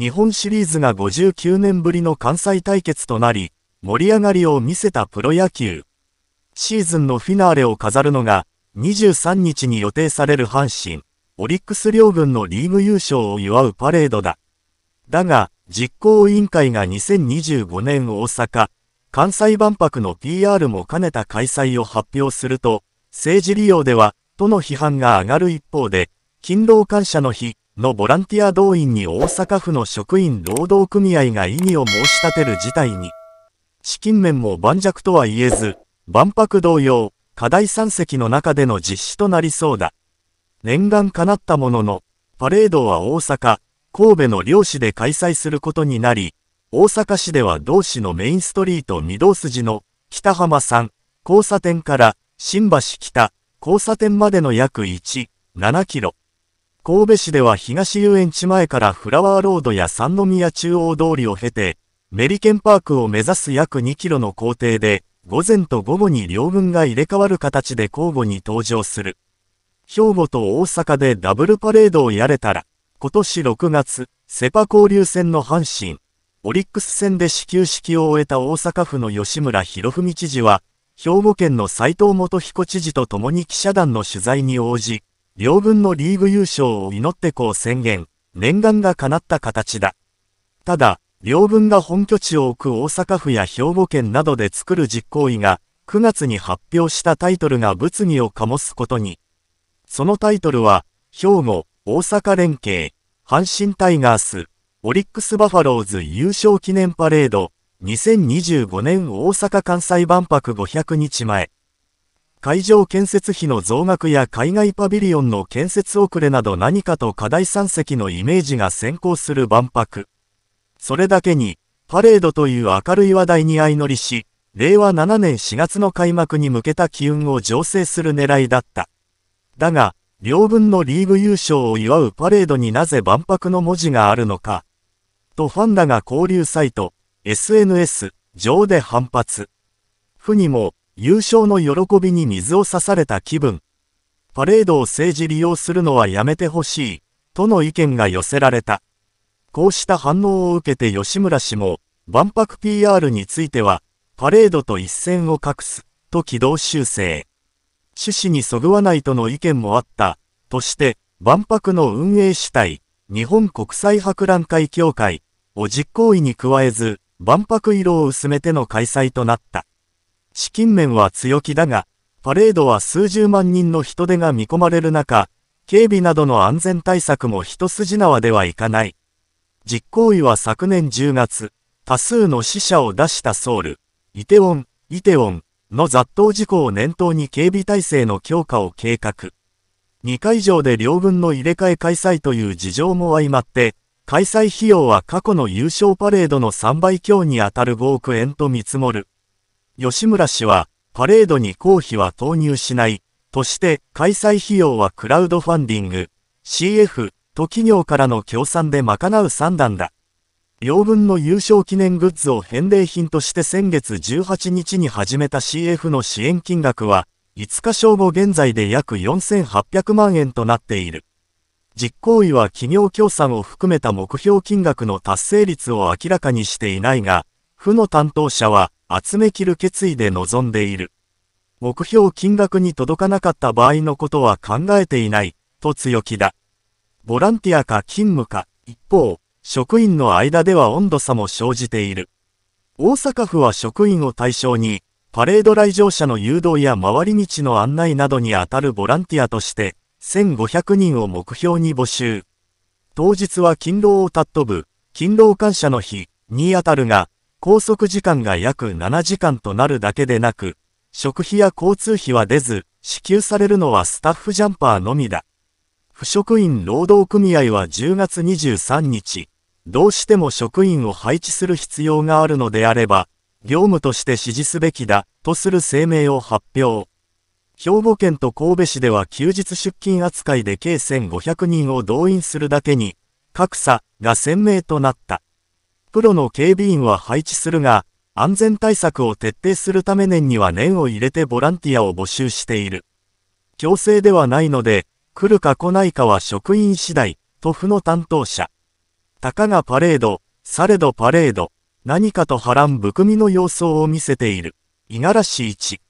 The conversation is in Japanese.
日本シリーズが59年ぶりの関西対決となり、盛り上がりを見せたプロ野球。シーズンのフィナーレを飾るのが、23日に予定される阪神、オリックス両軍のリーグ優勝を祝うパレードだ。だが、実行委員会が2025年大阪、関西万博の PR も兼ねた開催を発表すると、政治利用では、との批判が上がる一方で、勤労感謝の日、のボランティア動員に大阪府の職員労働組合が異議を申し立てる事態に、資金面も盤石とは言えず、万博同様、課題山積の中での実施となりそうだ。念願かなったものの、パレードは大阪、神戸の両市で開催することになり、大阪市では同市のメインストリート御堂筋の北浜ん交差点から新橋北交差点までの約1、7キロ。神戸市では東遊園地前からフラワーロードや三宮中央通りを経て、メリケンパークを目指す約2キロの工程で、午前と午後に両軍が入れ替わる形で交互に登場する。兵庫と大阪でダブルパレードをやれたら、今年6月、セパ交流戦の阪神、オリックス戦で始球式を終えた大阪府の吉村博文知事は、兵庫県の斉藤元彦知事と共に記者団の取材に応じ、両軍のリーグ優勝を祈ってこう宣言、念願が叶った形だ。ただ、両軍が本拠地を置く大阪府や兵庫県などで作る実行委が、9月に発表したタイトルが物議を醸すことに。そのタイトルは、兵庫、大阪連携、阪神タイガース、オリックスバファローズ優勝記念パレード、2025年大阪関西万博500日前。会場建設費の増額や海外パビリオンの建設遅れなど何かと課題山積のイメージが先行する万博。それだけに、パレードという明るい話題に相乗りし、令和7年4月の開幕に向けた機運を醸成する狙いだった。だが、両分のリーグ優勝を祝うパレードになぜ万博の文字があるのか。とファンらが交流サイト、SNS 上で反発。府にも、優勝の喜びに水を差された気分。パレードを政治利用するのはやめてほしい、との意見が寄せられた。こうした反応を受けて吉村氏も、万博 PR については、パレードと一線を画す、と軌道修正。趣旨にそぐわないとの意見もあった、として、万博の運営主体、日本国際博覧会協会を実行委に加えず、万博色を薄めての開催となった。資金面は強気だが、パレードは数十万人の人手が見込まれる中、警備などの安全対策も一筋縄ではいかない。実行委は昨年10月、多数の死者を出したソウル、イテウォン、イテウォンの雑踏事故を念頭に警備体制の強化を計画。2会場で両軍の入れ替え開催という事情も相まって、開催費用は過去の優勝パレードの3倍強に当たる5億円と見積もる。吉村氏は、パレードに公費は投入しない、として開催費用はクラウドファンディング、CF と企業からの協賛で賄う算段だ。要分の優勝記念グッズを返礼品として先月18日に始めた CF の支援金額は、5日正午現在で約4800万円となっている。実行委は企業協賛を含めた目標金額の達成率を明らかにしていないが、府の担当者は、集めきる決意で臨んでいる。目標金額に届かなかった場合のことは考えていない、と強気だ。ボランティアか勤務か、一方、職員の間では温度差も生じている。大阪府は職員を対象に、パレード来場者の誘導や回り道の案内などにあたるボランティアとして、1500人を目標に募集。当日は勤労をたっ飛ぶ、勤労感謝の日にあたるが、拘束時間が約7時間となるだけでなく、食費や交通費は出ず、支給されるのはスタッフジャンパーのみだ。不職員労働組合は10月23日、どうしても職員を配置する必要があるのであれば、業務として指示すべきだ、とする声明を発表。兵庫県と神戸市では休日出勤扱いで計1500人を動員するだけに、格差が鮮明となった。プロの警備員は配置するが、安全対策を徹底するため年には年を入れてボランティアを募集している。強制ではないので、来るか来ないかは職員次第、と府の担当者。たかがパレード、されどパレード、何かと波乱含みの様相を見せている。五十嵐一。